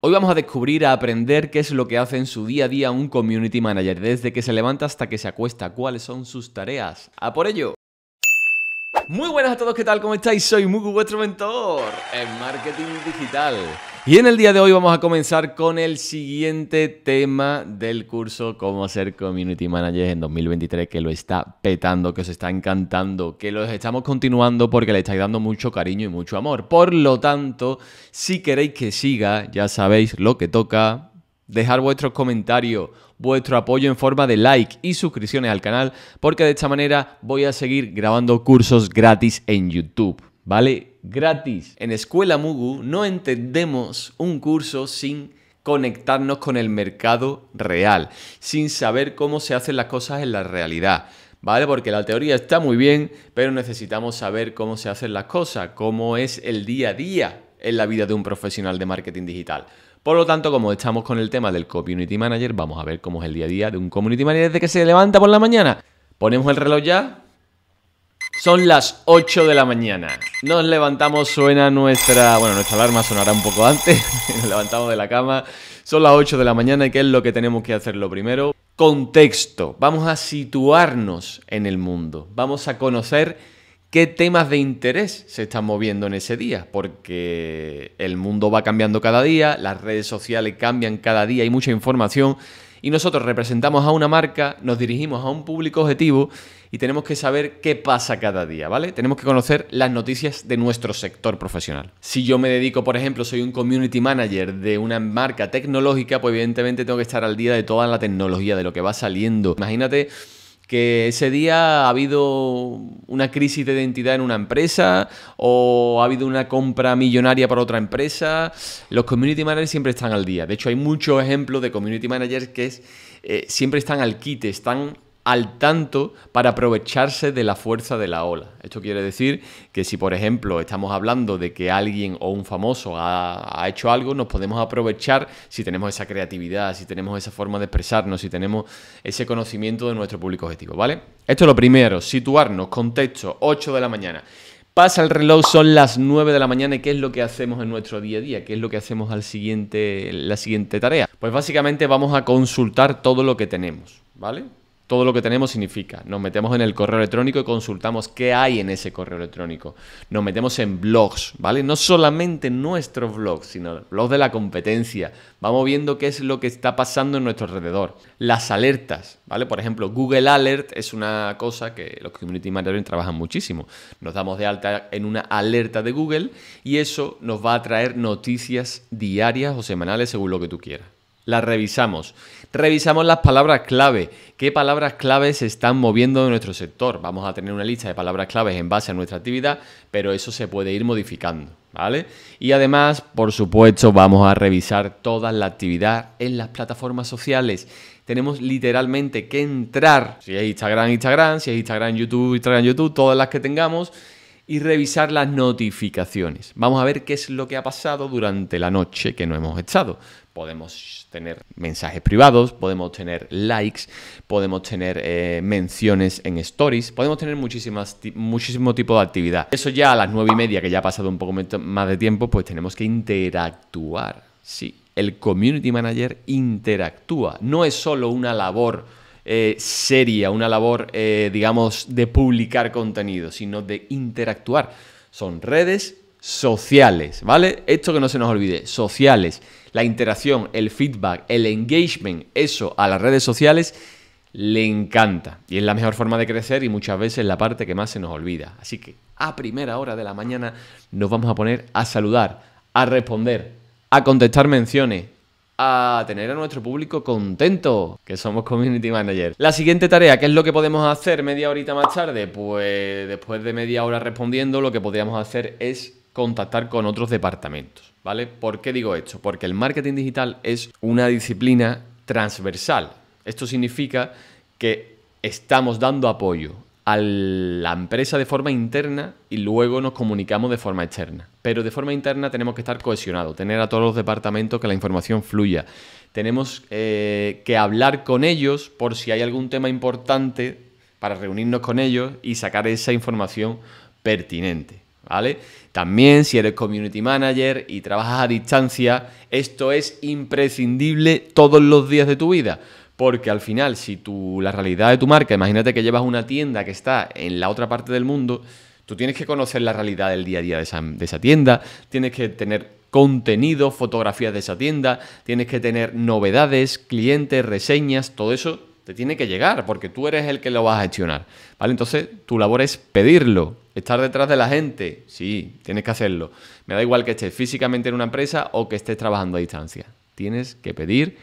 Hoy vamos a descubrir, a aprender qué es lo que hace en su día a día un community manager, desde que se levanta hasta que se acuesta, cuáles son sus tareas. ¡A por ello! Muy buenas a todos, ¿qué tal? ¿Cómo estáis? Soy Mugu, vuestro mentor en marketing digital. Y en el día de hoy vamos a comenzar con el siguiente tema del curso, cómo ser community Manager en 2023, que lo está petando, que os está encantando, que los estamos continuando porque le estáis dando mucho cariño y mucho amor. Por lo tanto, si queréis que siga, ya sabéis lo que toca, dejar vuestros comentarios, vuestro apoyo en forma de like y suscripciones al canal, porque de esta manera voy a seguir grabando cursos gratis en YouTube, ¿vale? gratis. En Escuela Mugu no entendemos un curso sin conectarnos con el mercado real, sin saber cómo se hacen las cosas en la realidad. ¿vale? Porque la teoría está muy bien, pero necesitamos saber cómo se hacen las cosas, cómo es el día a día en la vida de un profesional de marketing digital. Por lo tanto, como estamos con el tema del Community Manager, vamos a ver cómo es el día a día de un Community Manager desde que se levanta por la mañana. Ponemos el reloj ya, son las 8 de la mañana. Nos levantamos, suena nuestra. Bueno, nuestra alarma sonará un poco antes. Nos levantamos de la cama. Son las 8 de la mañana y ¿qué es lo que tenemos que hacer lo primero? Contexto. Vamos a situarnos en el mundo. Vamos a conocer qué temas de interés se están moviendo en ese día, porque el mundo va cambiando cada día, las redes sociales cambian cada día, hay mucha información. Y nosotros representamos a una marca, nos dirigimos a un público objetivo y tenemos que saber qué pasa cada día, ¿vale? Tenemos que conocer las noticias de nuestro sector profesional. Si yo me dedico, por ejemplo, soy un community manager de una marca tecnológica, pues evidentemente tengo que estar al día de toda la tecnología, de lo que va saliendo. Imagínate que ese día ha habido una crisis de identidad en una empresa o ha habido una compra millonaria para otra empresa. Los community managers siempre están al día. De hecho, hay muchos ejemplos de community managers que eh, siempre están al quite, están al tanto para aprovecharse de la fuerza de la ola. Esto quiere decir que si, por ejemplo, estamos hablando de que alguien o un famoso ha, hecho algo, nos podemos aprovechar si tenemos esa creatividad, si tenemos esa forma de expresarnos, si tenemos ese conocimiento de nuestro público objetivo, ¿vale? Esto es lo primero, situarnos, contexto, 8 de la mañana. Pasa el reloj, son las 9 de la mañana y qué es lo que hacemos en nuestro día a día, qué es lo que hacemos al siguiente, la siguiente tarea. Pues básicamente vamos a consultar todo lo que tenemos, ¿vale? todo lo que tenemos significa. Nos metemos en el correo electrónico y consultamos qué hay en ese correo electrónico. Nos metemos en blogs, ¿vale? No solamente nuestros blogs, sino los de la competencia. Vamos viendo qué es lo que está pasando en nuestro alrededor. Las alertas, ¿vale? Por ejemplo, Google Alert es una cosa que los community managers trabajan muchísimo. Nos damos de alta en una alerta de Google y eso nos va a traer noticias diarias o semanales según lo que tú quieras. La revisamos. Revisamos las palabras clave. ¿Qué palabras clave se están moviendo en nuestro sector? Vamos a tener una lista de palabras claves en base a nuestra actividad, pero eso se puede ir modificando, ¿vale? Y además, por supuesto, vamos a revisar toda la actividad en las plataformas sociales. Tenemos literalmente que entrar, si es Instagram, Instagram, si es Instagram, YouTube, Instagram, YouTube, todas las que tengamos, y revisar las notificaciones. Vamos a ver qué es lo que ha pasado durante la noche que no hemos echado podemos tener mensajes privados, podemos tener likes, podemos tener eh, menciones en stories, podemos tener muchísimas, muchísimo tipo de actividad. Eso ya a las nueve y media, que ya ha pasado un poco más de tiempo, pues tenemos que interactuar. Sí, el community manager interactúa. No es solo una labor eh, seria, una labor, eh, digamos, de publicar contenido, sino de interactuar. Son redes, sociales, ¿vale? Esto que no se nos olvide, sociales, la interacción, el feedback, el engagement, eso a las redes sociales le encanta y es la mejor forma de crecer y muchas veces la parte que más se nos olvida. Así que a primera hora de la mañana nos vamos a poner a saludar, a responder, a contestar menciones, a tener a nuestro público contento, que somos community manager. La siguiente tarea, ¿qué es lo que podemos hacer media horita más tarde? Pues después de media hora respondiendo, lo que podríamos hacer es contactar con otros departamentos, ¿vale? ¿Por qué digo esto? Porque el marketing digital es una disciplina transversal. Esto significa que estamos dando apoyo a la empresa de forma interna y luego nos comunicamos de forma externa. Pero de forma interna tenemos que estar cohesionados, tener a todos los departamentos que la información fluya. Tenemos eh, que hablar con ellos por si hay algún tema importante para reunirnos con ellos y sacar esa información pertinente. ¿vale? También si eres community manager y trabajas a distancia, esto es imprescindible todos los días de tu vida. Porque al final, si tú, la realidad de tu marca, imagínate que llevas una tienda que está en la otra parte del mundo, tú tienes que conocer la realidad del día a día de esa, de esa tienda, tienes que tener contenido, fotografías de esa tienda, tienes que tener novedades, clientes, reseñas, todo eso te tiene que llegar porque tú eres el que lo vas a gestionar. ¿Vale? Entonces, tu labor es pedirlo, estar detrás de la gente. Sí, tienes que hacerlo. Me da igual que estés físicamente en una empresa o que estés trabajando a distancia. Tienes que pedir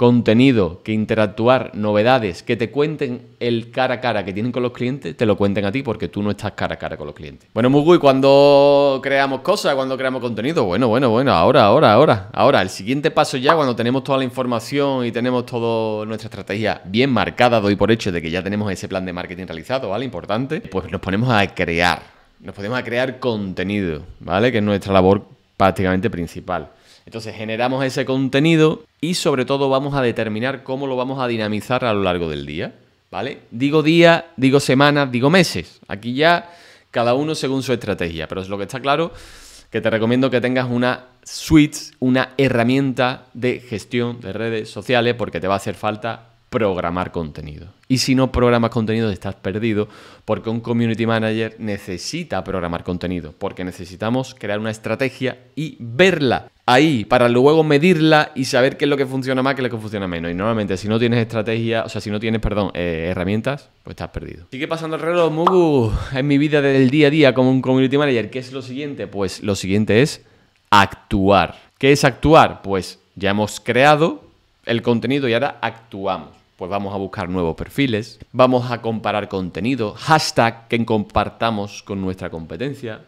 contenido, que interactuar, novedades, que te cuenten el cara a cara que tienen con los clientes, te lo cuenten a ti porque tú no estás cara a cara con los clientes. Bueno, Mugu, cuando creamos cosas, cuando creamos contenido? Bueno, bueno, bueno, ahora, ahora, ahora. Ahora, el siguiente paso ya, cuando tenemos toda la información y tenemos toda nuestra estrategia bien marcada, doy por hecho de que ya tenemos ese plan de marketing realizado, ¿vale? Importante. Pues nos ponemos a crear. Nos ponemos a crear contenido, ¿vale? Que es nuestra labor prácticamente principal. Entonces generamos ese contenido y sobre todo vamos a determinar cómo lo vamos a dinamizar a lo largo del día. ¿Vale? Digo día, digo semana, digo meses. Aquí ya cada uno según su estrategia. Pero es lo que está claro que te recomiendo que tengas una suite, una herramienta de gestión de redes sociales porque te va a hacer falta programar contenido. Y si no programas contenido estás perdido porque un community manager necesita programar contenido, porque necesitamos crear una estrategia y verla ahí para luego medirla y saber qué es lo que funciona más, qué lo que funciona menos. Y normalmente si no tienes estrategia, o sea, si no tienes, perdón, eh, herramientas, pues estás perdido. Sigue pasando el reloj, Mugu, en mi vida del día a día como un community manager. ¿Qué es lo siguiente? Pues lo siguiente es actuar. ¿Qué es actuar? Pues ya hemos creado el contenido y ahora actuamos pues vamos a buscar nuevos perfiles, vamos a comparar contenido, hashtag que compartamos con nuestra competencia.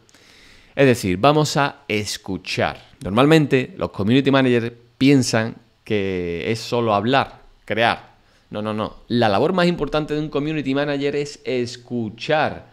Es decir, vamos a escuchar. Normalmente los community managers piensan que es solo hablar, crear. No, no, no. La labor más importante de un community manager es escuchar.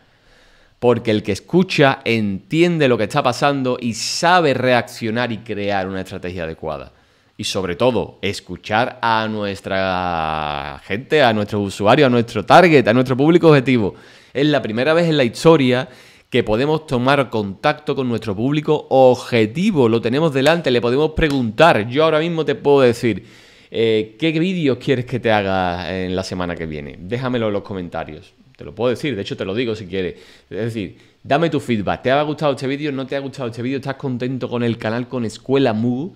Porque el que escucha entiende lo que está pasando y sabe reaccionar y crear una estrategia adecuada y sobre todo escuchar a nuestra gente, a nuestro usuario, a nuestro target, a nuestro público objetivo. Es la primera vez en la historia que podemos tomar contacto con nuestro público objetivo, lo tenemos delante, le podemos preguntar. Yo ahora mismo te puedo decir, eh, ¿qué vídeos quieres que te haga en la semana que viene? Déjamelo en los comentarios. Te lo puedo decir, de hecho te lo digo si quieres. Es decir, dame tu feedback. ¿Te ha gustado este vídeo? ¿No te ha gustado este vídeo? ¿Estás contento con el canal, con Escuela Moo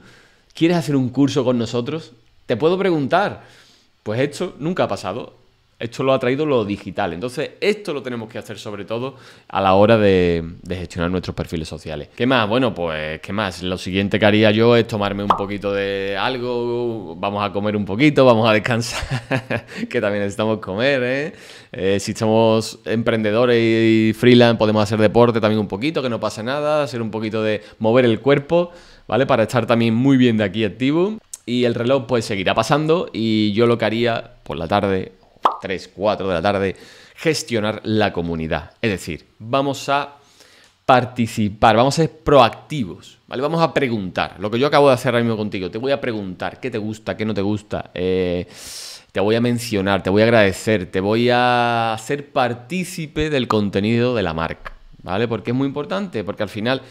¿Quieres hacer un curso con nosotros? Te puedo preguntar. Pues esto nunca ha pasado. Esto lo ha traído lo digital. Entonces, esto lo tenemos que hacer sobre todo a la hora de, gestionar nuestros perfiles sociales. ¿Qué más? Bueno, pues, ¿qué más? Lo siguiente que haría yo es tomarme un poquito de algo, vamos a comer un poquito, vamos a descansar, que también necesitamos comer, ¿eh? Eh, Si somos emprendedores y freelance, podemos hacer deporte también un poquito, que no pasa nada, hacer un poquito de mover el cuerpo. ¿vale? Para estar también muy bien de aquí activo. Y el reloj pues seguirá pasando y yo lo que haría por la tarde, 3, 4 de la tarde, gestionar la comunidad. Es decir, vamos a participar, vamos a ser proactivos, ¿vale? Vamos a preguntar, lo que yo acabo de hacer ahora mismo contigo, te voy a preguntar qué te gusta, qué no te gusta, eh, te voy a mencionar, te voy a agradecer, te voy a hacer partícipe del contenido de la marca, ¿vale? Porque es muy importante, porque al final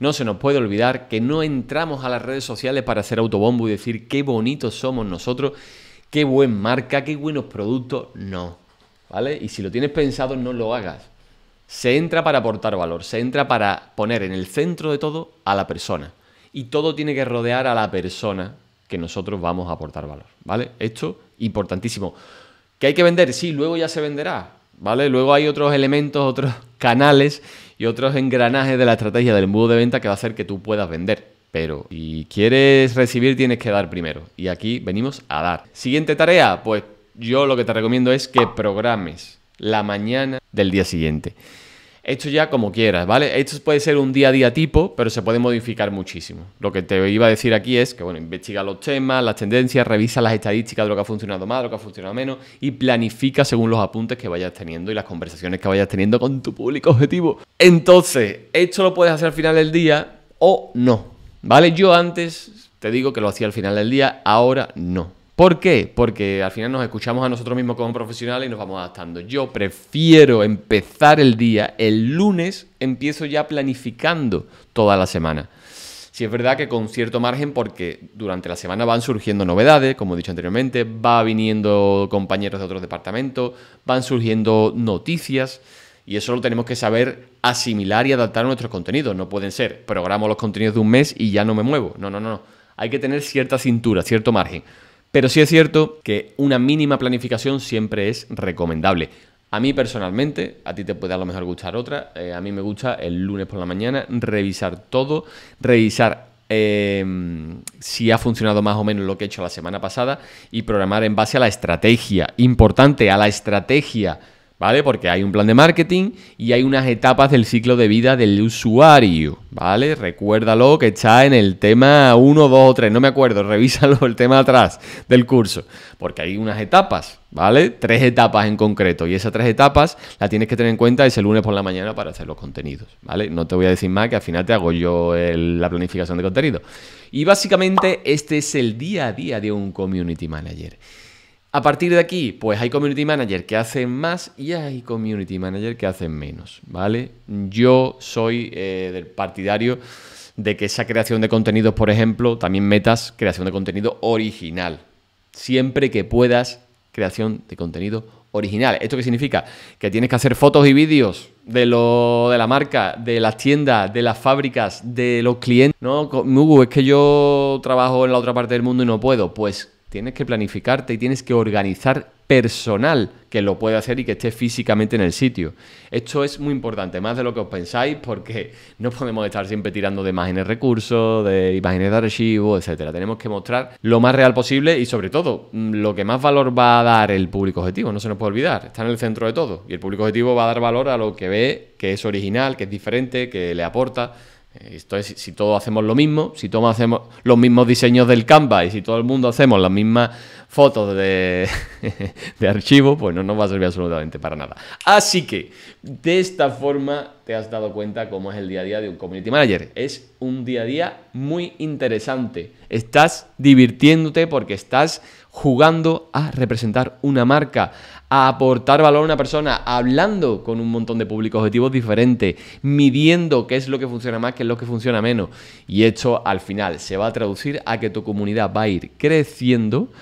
no se nos puede olvidar que no entramos a las redes sociales para hacer autobombo y decir qué bonitos somos nosotros, qué buen marca, qué buenos productos. No. ¿Vale? Y si lo tienes pensado, no lo hagas. Se entra para aportar valor, se entra para poner en el centro de todo a la persona. Y todo tiene que rodear a la persona que nosotros vamos a aportar valor. ¿Vale? Esto, importantísimo. ¿Que hay que vender? Sí, luego ya se venderá. ¿Vale? Luego hay otros elementos, otros canales y otros engranajes de la estrategia del embudo de venta que va a hacer que tú puedas vender. Pero y quieres recibir, tienes que dar primero. Y aquí venimos a dar. Siguiente tarea, pues yo lo que te recomiendo es que programes la mañana del día siguiente. Esto ya como quieras, ¿vale? Esto puede ser un día a día tipo, pero se puede modificar muchísimo. Lo que te iba a decir aquí es que, bueno, investiga los temas, las tendencias, revisa las estadísticas de lo que ha funcionado más, de lo que ha funcionado menos y planifica según los apuntes que vayas teniendo y las conversaciones que vayas teniendo con tu público objetivo. Entonces, esto lo puedes hacer al final del día o no, ¿vale? Yo antes te digo que lo hacía al final del día, ahora no. ¿Por qué? Porque al final nos escuchamos a nosotros mismos como profesionales y nos vamos adaptando. Yo prefiero empezar el día el lunes, empiezo ya planificando toda la semana. Si es verdad que con cierto margen, porque durante la semana van surgiendo novedades, como he dicho anteriormente, va viniendo compañeros de otros departamentos, van surgiendo noticias. Y eso lo tenemos que saber asimilar y adaptar a nuestros contenidos. No pueden ser, programo los contenidos de un mes y ya no me muevo. No, no, no. Hay que tener cierta cintura, cierto margen. Pero sí es cierto que una mínima planificación siempre es recomendable. A mí personalmente, a ti te puede a lo mejor gustar otra, eh, a mí me gusta el lunes por la mañana revisar todo, revisar em, si ha funcionado más o menos lo que he hecho la semana pasada y programar en base a la estrategia, importante, a la estrategia, ¿vale? Porque hay un plan de marketing y hay unas etapas del ciclo de vida del usuario. ¿Vale? Recuérdalo que está en el tema 1, 2 o 3, no me acuerdo, revísalo el tema atrás del curso, porque hay unas etapas, ¿vale? Tres etapas en concreto, y esas tres etapas las tienes que tener en cuenta ese lunes por la mañana para hacer los contenidos, ¿vale? No te voy a decir más que al final te hago yo la planificación de contenido. Y básicamente este es el día a día de un community manager. A partir de aquí, pues hay community manager que hacen más y hay community manager que hacen menos, ¿vale? Yo soy eh, del partidario de que esa creación de contenidos, por ejemplo, también metas creación de contenido original. Siempre que puedas, creación de contenido original. ¿Esto qué significa? Que tienes que hacer fotos y vídeos de de la marca, de las tiendas, de las fábricas, de los clientes. No, Mugu, es que yo trabajo en la otra parte del mundo y no puedo. Pues tienes que planificarte y tienes que organizar personal que lo pueda hacer y que esté físicamente en el sitio. Esto es muy importante, más de lo que os pensáis, porque no podemos estar siempre tirando de imágenes recursos, de imágenes de archivo, etcétera. Tenemos que mostrar lo más real posible y sobre todo mm, lo que más valor va a dar el público objetivo, no se nos puede olvidar, está en el centro de todo y el público objetivo va a dar valor a lo que ve, que es original, que es diferente, que le aporta eh, esto es, si todos hacemos lo mismo, si todos hacemos los mismos diseños del Canva y si todo el mundo hacemos las mismas fotos de, archivo, pues no nos va a servir absolutamente para nada. Así que, de esta forma, te has dado cuenta cómo es el día a día de un community manager. Es un día a día muy interesante. Estás divirtiéndote porque estás jugando a representar una marca, a aportar valor a una persona, hablando con un montón de públicos objetivos diferentes, midiendo qué es lo que funciona más, qué es lo que funciona menos. Y esto al final se va a traducir a que tu comunidad va a ir creciendo.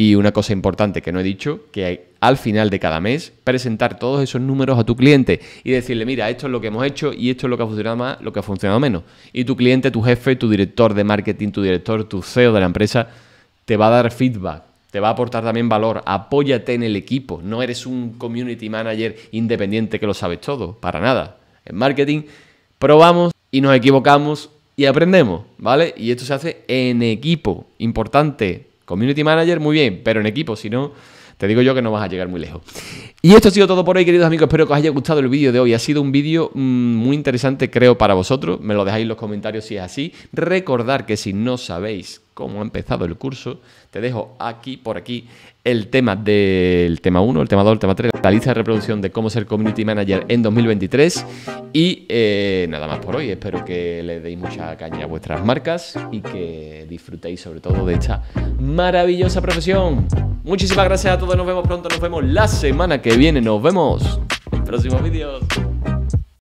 Y una cosa importante que no he dicho, que al final de cada mes presentar todos esos números a tu cliente y decirle, mira, esto es lo que hemos hecho y esto es lo que ha funcionado más, lo que ha funcionado menos. Y tu cliente, tu jefe, tu director de marketing, tu director, tu CEO de la empresa, te va a dar feedback te va a aportar también valor. Apóyate en el equipo. No eres un community manager independiente que lo sabes todo, para nada. En marketing probamos y nos equivocamos y aprendemos, ¿vale? Y esto se hace en equipo. Importante. Community manager, muy bien, pero en equipo, si no, te digo yo que no vas a llegar muy lejos. Y esto ha sido todo por hoy, queridos amigos. Espero que os haya gustado el vídeo de hoy. Ha sido un vídeo mm, muy interesante, creo, para vosotros. Me lo dejáis en los comentarios si es así. Recordad que si no sabéis cómo ha empezado el curso, te dejo aquí, por aquí, el tema del tema 1, el tema 2, el tema 3, la lista de reproducción de cómo ser community manager en 2023. Y eh, nada más por hoy. Espero que le deis mucha caña a vuestras marcas y que disfrutéis sobre todo de esta maravillosa profesión. Muchísimas gracias a todos. Nos vemos pronto. Nos vemos la semana que viene. Nos vemos en próximos vídeos.